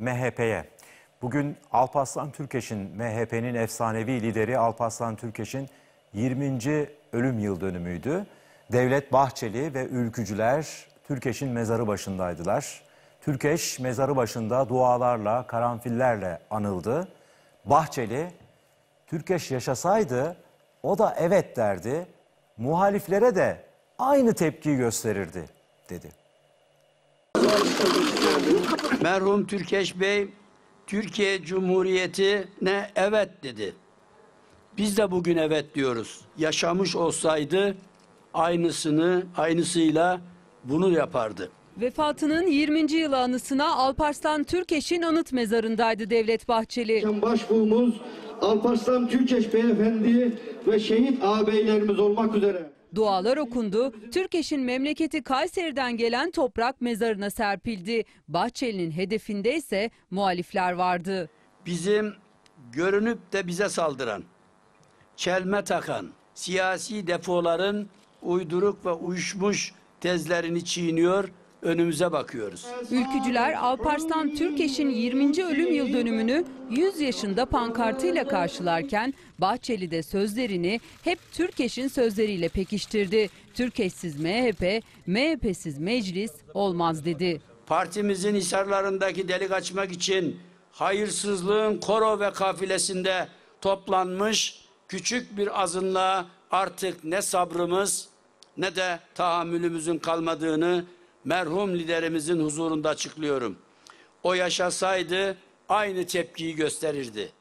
MHP'ye. Bugün Alparslan Türkeş'in MHP'nin efsanevi lideri Alparslan Türkeş'in 20. ölüm yıl dönümüydü. Devlet Bahçeli ve ülkücüler Türkeş'in mezarı başındaydılar. Türkeş mezarı başında dualarla, karanfillerle anıldı. Bahçeli, Türkeş yaşasaydı o da evet derdi, muhaliflere de aynı tepki gösterirdi dedi. Merhum Türkeş Bey Türkiye Cumhuriyeti'ne evet dedi. Biz de bugün evet diyoruz. Yaşamış olsaydı aynısını aynısıyla bunu yapardı. Vefatının 20. yılı anısına Alparslan Türkeş'in anıt mezarındaydı Devlet Bahçeli. Başbuğumuz Alparslan Türkeş Beyefendi ve şehit ağabeylerimiz olmak üzere. Dualar okundu, Türk eşin memleketi Kayseri'den gelen toprak mezarına serpildi. Bahçeli'nin hedefinde ise muhalifler vardı. Bizim görünüp de bize saldıran, çelme takan, siyasi defoların uyduruk ve uyuşmuş tezlerini çiğniyor, önümüze bakıyoruz. Ülkücüler Alparslan Türkeş'in 20. ölüm yıl dönümünü 100 yaşında pankartıyla karşılarken Bahçeli de sözlerini hep Türkeş'in sözleriyle pekiştirdi. Türkeş'siz MHP, MHP'siz meclis olmaz dedi. Partimizin hisarlarındaki delik açmak için hayırsızlığın koro ve kafilesinde toplanmış küçük bir azınlığa artık ne sabrımız ne de tahammülümüzün kalmadığını merhum liderimizin huzurunda açıklıyorum. O yaşasaydı aynı tepkiyi gösterirdi.